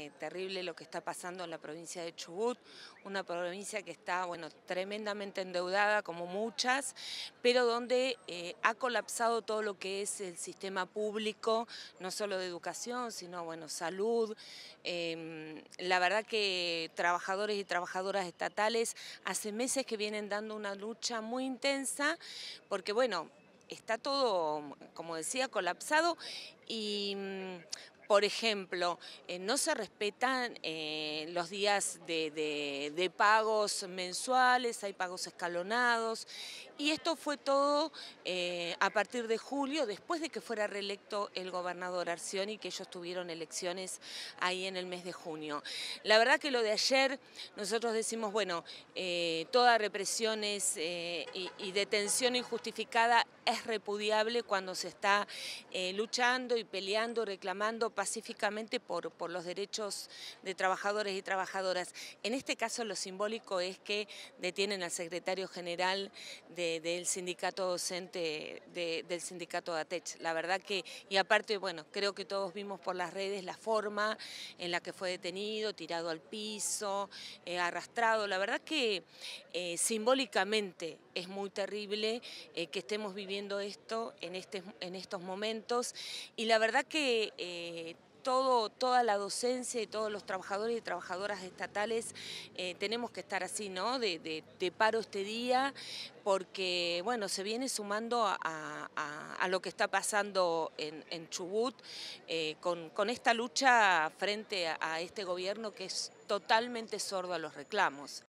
Eh, terrible lo que está pasando en la provincia de Chubut, una provincia que está bueno, tremendamente endeudada como muchas, pero donde eh, ha colapsado todo lo que es el sistema público, no solo de educación, sino bueno, salud. Em, la verdad que trabajadores y trabajadoras estatales hace meses que vienen dando una lucha muy intensa, porque bueno, está todo, como decía, colapsado y mm, por ejemplo, eh, no se respetan eh, los días de, pagos mensuales, hay pagos escalonados, y esto fue todo eh, a partir de julio, después de que fuera reelecto el gobernador y que ellos tuvieron elecciones ahí en el mes de junio. La verdad que lo de ayer, nosotros decimos, bueno, toda represiones y detención injustificada es repudiable cuando se está eh, luchando y peleando, reclamando pacíficamente por, por los derechos de trabajadores y trabajadoras. En este caso lo simbólico es que detienen al secretario general del sindicato docente, del sindicato ATECH. La verdad que, y aparte, bueno, creo que todos vimos por las redes la forma en la que fue detenido, tirado al piso, eh, arrastrado. La verdad que eh, simbólicamente es muy terrible que estemos viviendo esto en, este, en estos momentos y la verdad que... Eh, todo, toda la docencia y todos los trabajadores y trabajadoras estatales eh, tenemos que estar así, ¿no? De, paro este día, porque, bueno, se viene sumando a, lo que está pasando en, Chubut eh, con, esta lucha frente a este gobierno que es totalmente sordo a los reclamos.